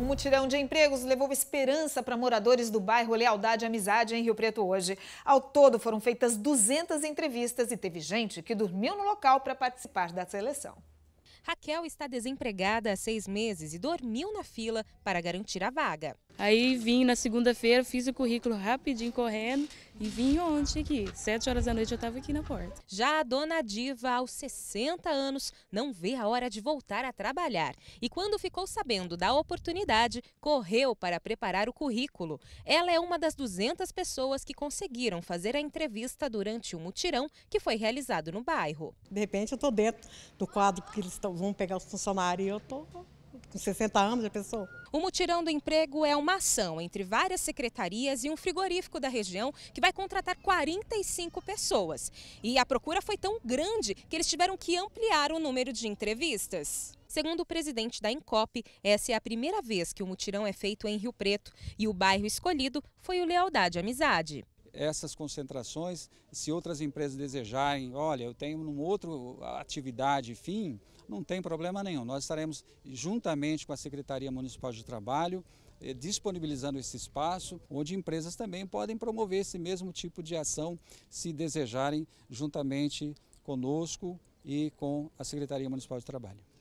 Um mutirão de empregos levou esperança para moradores do bairro Lealdade e Amizade, em Rio Preto, hoje. Ao todo, foram feitas 200 entrevistas e teve gente que dormiu no local para participar da seleção. Raquel está desempregada há seis meses e dormiu na fila para garantir a vaga. Aí vim na segunda-feira, fiz o currículo rapidinho correndo e vim ontem aqui. Sete horas da noite eu estava aqui na porta. Já a dona Diva, aos 60 anos, não vê a hora de voltar a trabalhar. E quando ficou sabendo da oportunidade, correu para preparar o currículo. Ela é uma das 200 pessoas que conseguiram fazer a entrevista durante o um mutirão que foi realizado no bairro. De repente eu estou dentro do quadro, porque eles vão pegar os funcionários e eu estou tô com 60 anos, já pensou? O Mutirão do Emprego é uma ação entre várias secretarias e um frigorífico da região que vai contratar 45 pessoas. E a procura foi tão grande que eles tiveram que ampliar o número de entrevistas. Segundo o presidente da Incop, essa é a primeira vez que o mutirão é feito em Rio Preto e o bairro escolhido foi o Lealdade Amizade essas concentrações, se outras empresas desejarem, olha, eu tenho uma outra atividade, fim, não tem problema nenhum. Nós estaremos juntamente com a Secretaria Municipal de Trabalho eh, disponibilizando esse espaço, onde empresas também podem promover esse mesmo tipo de ação, se desejarem, juntamente conosco e com a Secretaria Municipal de Trabalho.